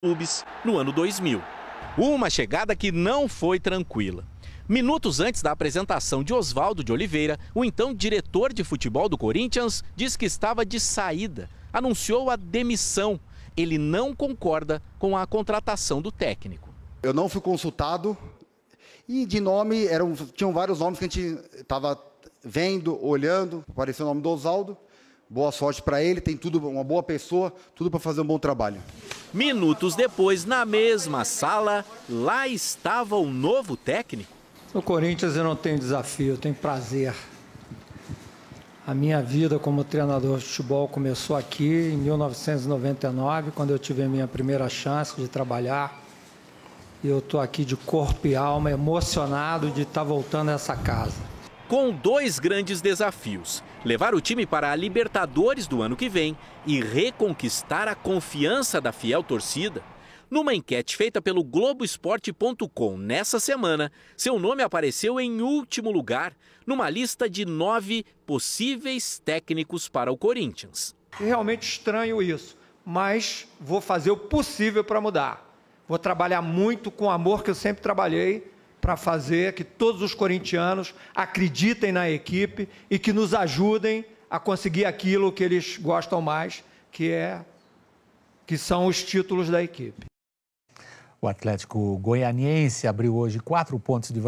clubes no ano 2000. Uma chegada que não foi tranquila. Minutos antes da apresentação de Oswaldo de Oliveira, o então diretor de futebol do Corinthians diz que estava de saída, anunciou a demissão. Ele não concorda com a contratação do técnico. Eu não fui consultado e de nome eram tinham vários nomes que a gente estava vendo, olhando, apareceu o nome do Oswaldo. Boa sorte para ele, tem tudo, uma boa pessoa, tudo para fazer um bom trabalho. Minutos depois, na mesma sala, lá estava o novo técnico. No Corinthians eu não tenho desafio, eu tenho prazer. A minha vida como treinador de futebol começou aqui em 1999, quando eu tive a minha primeira chance de trabalhar. E eu estou aqui de corpo e alma, emocionado de estar tá voltando a essa casa com dois grandes desafios: levar o time para a Libertadores do ano que vem e reconquistar a confiança da fiel torcida. Numa enquete feita pelo Globoesporte.com nessa semana, seu nome apareceu em último lugar numa lista de nove possíveis técnicos para o Corinthians. É realmente estranho isso, mas vou fazer o possível para mudar. Vou trabalhar muito com o amor que eu sempre trabalhei para fazer que todos os corintianos acreditem na equipe e que nos ajudem a conseguir aquilo que eles gostam mais, que é que são os títulos da equipe. O Atlético Goianiense abriu hoje quatro pontos de